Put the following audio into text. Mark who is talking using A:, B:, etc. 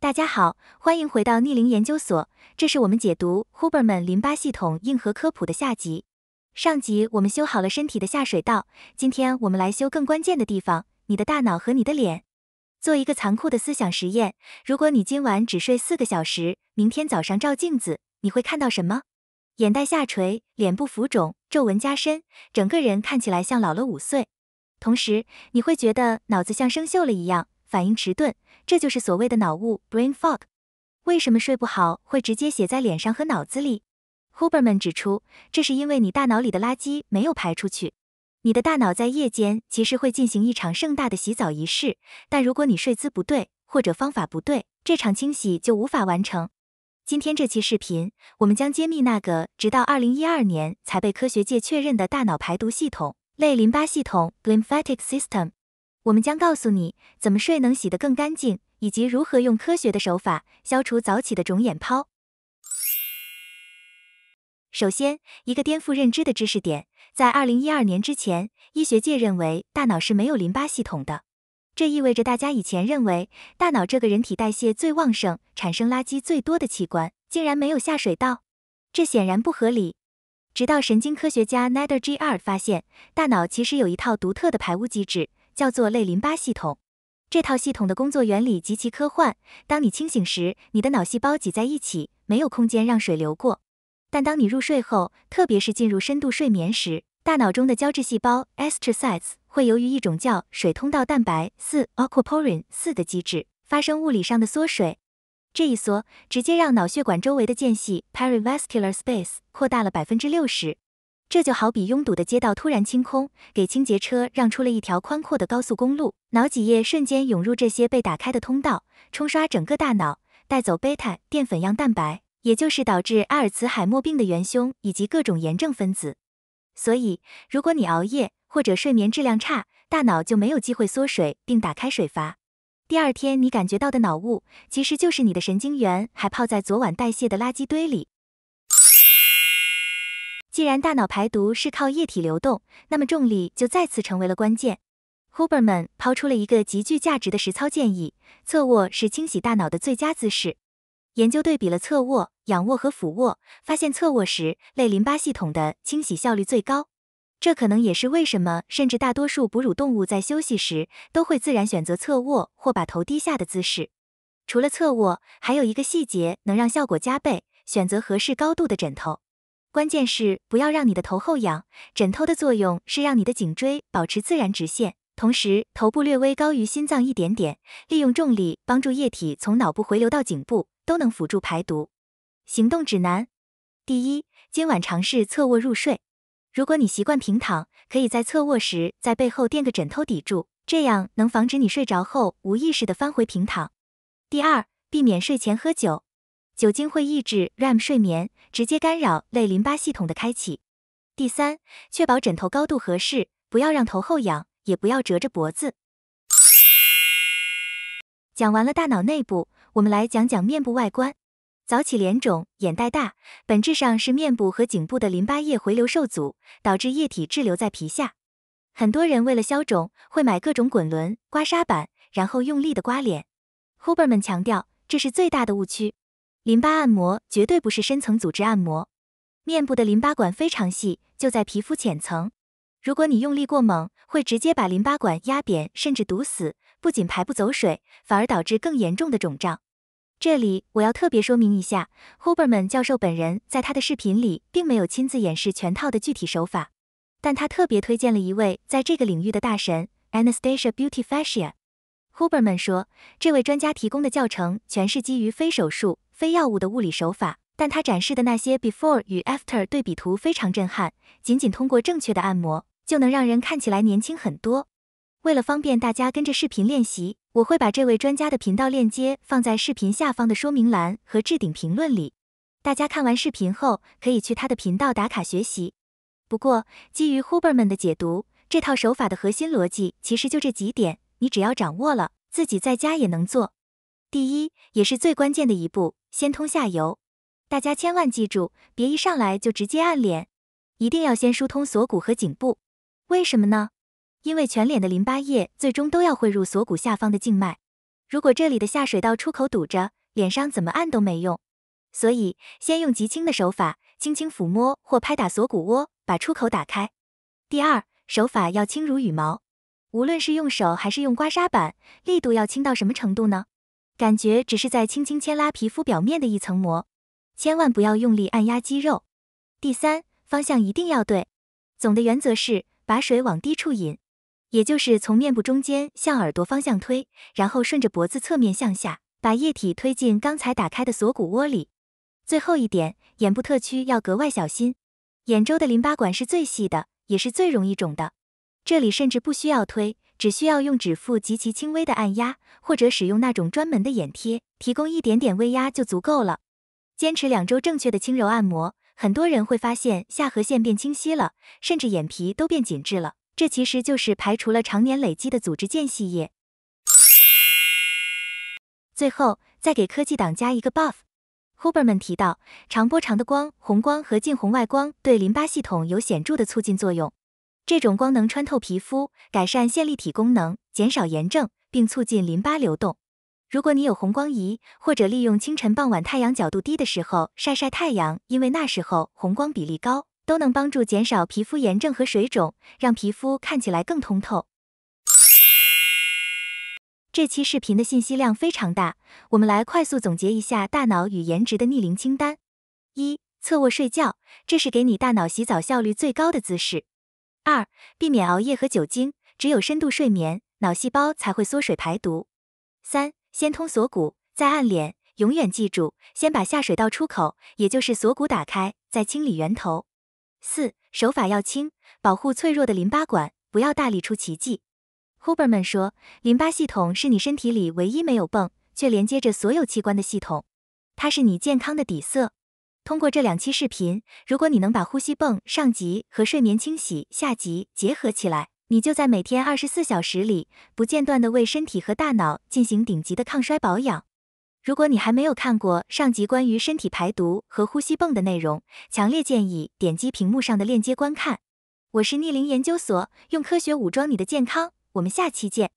A: 大家好，欢迎回到逆龄研究所。这是我们解读 Huberman 淋巴系统硬核科普的下集。上集我们修好了身体的下水道，今天我们来修更关键的地方——你的大脑和你的脸。做一个残酷的思想实验：如果你今晚只睡四个小时，明天早上照镜子，你会看到什么？眼袋下垂，脸部浮肿，皱纹加深，整个人看起来像老了五岁。同时，你会觉得脑子像生锈了一样。反应迟钝，这就是所谓的脑雾 （brain fog）。为什么睡不好会直接写在脸上和脑子里？Huberman 指出，这是因为你大脑里的垃圾没有排出去。你的大脑在夜间其实会进行一场盛大的洗澡仪式，但如果你睡姿不对或者方法不对，这场清洗就无法完成。今天这期视频，我们将揭秘那个直到2012年才被科学界确认的大脑排毒系统——类淋巴系统 （glymphatic system）。我们将告诉你怎么睡能洗得更干净，以及如何用科学的手法消除早起的肿眼泡。首先，一个颠覆认知的知识点，在二零一二年之前，医学界认为大脑是没有淋巴系统的，这意味着大家以前认为大脑这个人体代谢最旺盛、产生垃圾最多的器官，竟然没有下水道，这显然不合理。直到神经科学家 Nader G. R. 发现，大脑其实有一套独特的排污机制。叫做类淋巴系统，这套系统的工作原理极其科幻。当你清醒时，你的脑细胞挤在一起，没有空间让水流过；但当你入睡后，特别是进入深度睡眠时，大脑中的胶质细胞 astrocytes 会由于一种叫水通道蛋白四 aquaporin 四的机制，发生物理上的缩水。这一缩直接让脑血管周围的间隙 perivascular space 扩大了百分之六十。这就好比拥堵的街道突然清空，给清洁车让出了一条宽阔的高速公路，脑脊液瞬间涌入这些被打开的通道，冲刷整个大脑，带走贝塔淀粉样蛋白，也就是导致阿尔茨海默病的元凶，以及各种炎症分子。所以，如果你熬夜或者睡眠质量差，大脑就没有机会缩水并打开水阀。第二天你感觉到的脑雾，其实就是你的神经元还泡在昨晚代谢的垃圾堆里。既然大脑排毒是靠液体流动，那么重力就再次成为了关键。Huberman 抛出了一个极具价值的实操建议：侧卧是清洗大脑的最佳姿势。研究对比了侧卧、仰卧和俯卧，发现侧卧时类淋巴系统的清洗效率最高。这可能也是为什么，甚至大多数哺乳动物在休息时都会自然选择侧卧或把头低下的姿势。除了侧卧，还有一个细节能让效果加倍：选择合适高度的枕头。关键是不要让你的头后仰，枕头的作用是让你的颈椎保持自然直线，同时头部略微高于心脏一点点，利用重力帮助液体从脑部回流到颈部，都能辅助排毒。行动指南：第一，今晚尝试侧卧入睡，如果你习惯平躺，可以在侧卧时在背后垫个枕头抵住，这样能防止你睡着后无意识的翻回平躺。第二，避免睡前喝酒。酒精会抑制 REM 睡眠，直接干扰类淋巴系统的开启。第三，确保枕头高度合适，不要让头后仰，也不要折着脖子。讲完了大脑内部，我们来讲讲面部外观。早起脸肿、眼袋大，本质上是面部和颈部的淋巴液回流受阻，导致液体滞留在皮下。很多人为了消肿，会买各种滚轮、刮痧板，然后用力的刮脸。Huberman 强调，这是最大的误区。淋巴按摩绝对不是深层组织按摩，面部的淋巴管非常细，就在皮肤浅层。如果你用力过猛，会直接把淋巴管压扁甚至堵死，不仅排不走水，反而导致更严重的肿胀。这里我要特别说明一下，Huberman 教授本人在他的视频里并没有亲自演示全套的具体手法，但他特别推荐了一位在这个领域的大神 Anastasia Beauty Fascia。Huberman 说，这位专家提供的教程全是基于非手术、非药物的物理手法，但他展示的那些 before 与 after 对比图非常震撼，仅仅通过正确的按摩就能让人看起来年轻很多。为了方便大家跟着视频练习，我会把这位专家的频道链接放在视频下方的说明栏和置顶评论里，大家看完视频后可以去他的频道打卡学习。不过，基于 Huberman 的解读，这套手法的核心逻辑其实就这几点，你只要掌握了。自己在家也能做，第一也是最关键的一步，先通下油，大家千万记住，别一上来就直接按脸，一定要先疏通锁骨和颈部。为什么呢？因为全脸的淋巴液最终都要汇入锁骨下方的静脉，如果这里的下水道出口堵着，脸上怎么按都没用。所以先用极轻的手法，轻轻抚摸或拍打锁骨窝，把出口打开。第二，手法要轻如羽毛。无论是用手还是用刮痧板，力度要轻到什么程度呢？感觉只是在轻轻牵拉皮肤表面的一层膜，千万不要用力按压肌肉。第三，方向一定要对，总的原则是把水往低处引，也就是从面部中间向耳朵方向推，然后顺着脖子侧面向下，把液体推进刚才打开的锁骨窝里。最后一点，眼部特区要格外小心，眼周的淋巴管是最细的，也是最容易肿的。这里甚至不需要推，只需要用指腹极其轻微的按压，或者使用那种专门的眼贴，提供一点点微压就足够了。坚持两周正确的轻柔按摩，很多人会发现下颌线变清晰了，甚至眼皮都变紧致了。这其实就是排除了常年累积的组织间隙液。最后再给科技党加一个 buff，Huberman 提到，长波长的光（红光和近红外光）对淋巴系统有显著的促进作用。这种光能穿透皮肤，改善线粒体功能，减少炎症，并促进淋巴流动。如果你有红光仪，或者利用清晨、傍晚太阳角度低的时候晒晒太阳，因为那时候红光比例高，都能帮助减少皮肤炎症和水肿，让皮肤看起来更通透。这期视频的信息量非常大，我们来快速总结一下大脑与颜值的逆龄清单：一、侧卧睡觉，这是给你大脑洗澡效率最高的姿势。二，避免熬夜和酒精，只有深度睡眠，脑细胞才会缩水排毒。三，先通锁骨，再按脸，永远记住，先把下水道出口，也就是锁骨打开，再清理源头。四，手法要轻，保护脆弱的淋巴管，不要大力出奇迹。Huberman 说，淋巴系统是你身体里唯一没有泵，却连接着所有器官的系统，它是你健康的底色。通过这两期视频，如果你能把呼吸泵上级和睡眠清洗下级结合起来，你就在每天二十四小时里不间断地为身体和大脑进行顶级的抗衰保养。如果你还没有看过上集关于身体排毒和呼吸泵的内容，强烈建议点击屏幕上的链接观看。我是逆龄研究所，用科学武装你的健康。我们下期见。